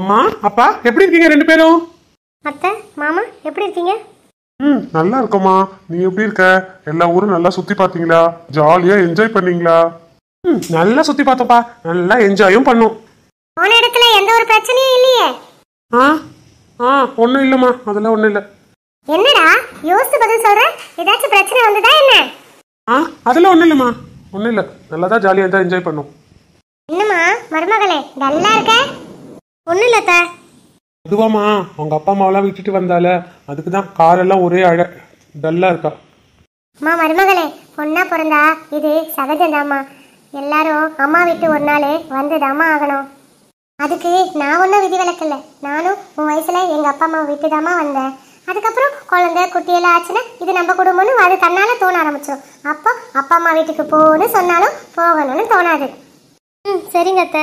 அம்மா அப்பா எப்படி இருக்கீங்க ரெண்டு பேரும் அத்தை மாமா எப்படி இருக்கீங்க ம் நல்லா இருக்கோம்மா நீ எப்படி இருக்க எல்லா ஊரும் நல்லா சுத்தி பார்த்தீங்களா ஜாலியா என்ஜாய் பண்ணீங்களா ம் நல்லா சுத்தி பார்த்தப்பா நல்லா என்ஜாயும் பண்ணோம் போன இடத்துல எந்த ஒரு பிரச்சனையும் இல்லையே ஆ ஆ ஒன்றும் இல்லைம்மா அதெல்லாம் ஒன்றும் இல்லை என்னடா யோசிச்சு பதில் சொல்ற ஏதாச்சும் பிரச்சனை வந்ததா என்ன ஆ அதெல்லாம் ஒன்றும் இல்லைம்மா ஒன்றும் இல்லை நல்லா தான் ஜாலியாக தான் என்ஜாய் பண்ணோம் என்னம்மா மருமகளே நல்லா இருக்கே ஒன்றும் இல்லை தா அவங்க அப்பா அம்மாவெல்லாம் விட்டுட்டு வந்தால அதுக்கு தான் காரெல்லாம் ஒரே அழ டல்லாக இருக்கா அம்மா மருமகளே பொண்ணா பிறந்தா இது சகஜம்தாம்மா எல்லாரும் அம்மா விட்டு ஒரு நாள் வந்துதாம்மா ஆகணும் அதுக்கு நான் ஒன்றும் விதி விளக்கல நானும் உன் வயசுல எங்கள் அப்பா அம்மா விட்டு தாம்மா வந்தேன் அதுக்கப்புறம் குழந்தை குட்டியெல்லாம் ஆச்சுன்னா இது நம்ம குடும்பம்னு அது தன்னால் தோண ஆரம்பிச்சிடும் அப்போ அப்பா அம்மா வீட்டுக்கு போகணும்னு சொன்னாலும் போகணும்னு தோணாது ம் சரிங்க அத்தை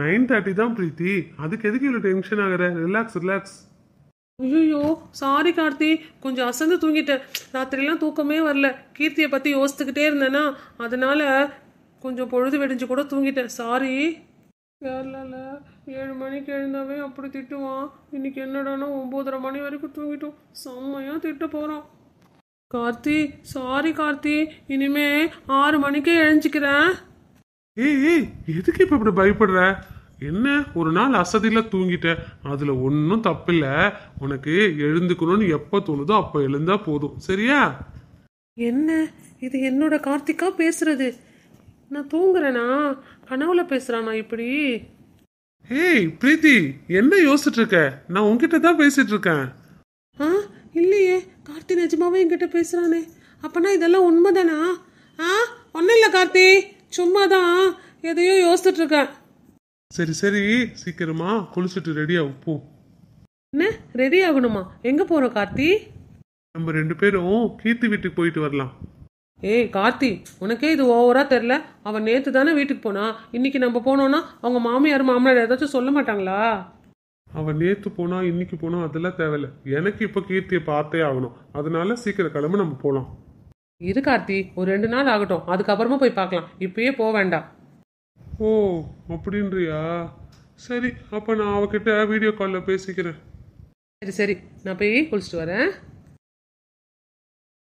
நைன் தேர்ட்டி தான் பிரீத்தி அதுக்கு எதுக்கு இவ்வளோ டென்ஷன் ஆகிற ரிலாக்ஸ் ரிலாக்ஸ் ஐயோ சாரி கார்த்தி கொஞ்சம் அசந்து தூங்கிட்டேன் ராத்திரிலாம் தூக்கமே வரல கீர்த்தியை பற்றி யோசித்துக்கிட்டே இருந்தேன்னா அதனால கொஞ்சம் பொழுது வெடிஞ்சு கூட தூங்கிட்டேன் சாரி கேரளாவில் ஏழு மணிக்கு எழுந்தாவே அப்படி திட்டுவான் இன்னைக்கு என்னடானா ஒம்போதரை மணி வரைக்கும் தூங்கிட்டோம் செம்மையாக திட்ட போகிறான் கார்த்தி சாரி கார்த்தி இனிமே ஆறு மணிக்கே எழுஞ்சிக்கிறேன் ஏய் ஏய் எதுக்கு இப்போ இப்படி பயப்படுற என்ன ஒரு நாள் அசதியில் தூங்கிட்ட அதில் ஒன்றும் தப்பில்லை உனக்கு எழுந்துக்கணும்னு எப்போ தோணுதோ அப்போ எழுந்தா போதும் சரியா என்ன இது என்னோட கார்த்திகா பேசுறது நான் தூங்குறேனா கனவுல பேசுறானா இப்படி ஏய் பிரீத்தி என்ன யோசிச்சுட்டு இருக்க நான் உன்கிட்ட தான் பேசிட்டு இருக்கேன் ஆ இல்லையே கார்த்தி நிஜமாவே என்கிட்ட பேசுறானே அப்பனா இதெல்லாம் உண்மைதானா ஆ ஒன்றும் இல்லை கார்த்தி சும்மா தான் எதையோ யோசிச்சுட்டு இருக்கேன் சரி சரி சீக்கிரமா குளிச்சுட்டு ரெடியா போ என்ன ரெடி ஆகணுமா எங்க போறோம் கார்த்தி நம்ம ரெண்டு பேரும் கீர்த்தி வீட்டுக்கு போயிட்டு வரலாம் ஏய் கார்த்தி உனக்கே இது ஓவரா தெரில அவன் நேற்று தானே வீட்டுக்கு போனா இன்னைக்கு நம்ம போனோம்னா அவங்க மாமியார் மாமனார் ஏதாச்சும் சொல்ல மாட்டாங்களா அவன் நேற்று போனா இன்னைக்கு போனா அதெல்லாம் தேவையில்ல எனக்கு இப்போ கீர்த்தியை பார்த்தே ஆகணும் அதனால சீக்கிரம் கிளம்ப நம்ம போகலாம் இரு கார்த்தி ஒரு ரெண்டு நாள் ஆகட்டும் அதுக்கப்புறமா போய் பார்க்கலாம் இப்பயே போக வேண்டாம் ஓ அப்படின்றியா சரி அப்போ நான் அவகிட்ட வீடியோ காலில் பேசிக்கிறேன் சரி சரி நான் போய் குளிச்சுட்டு வரேன்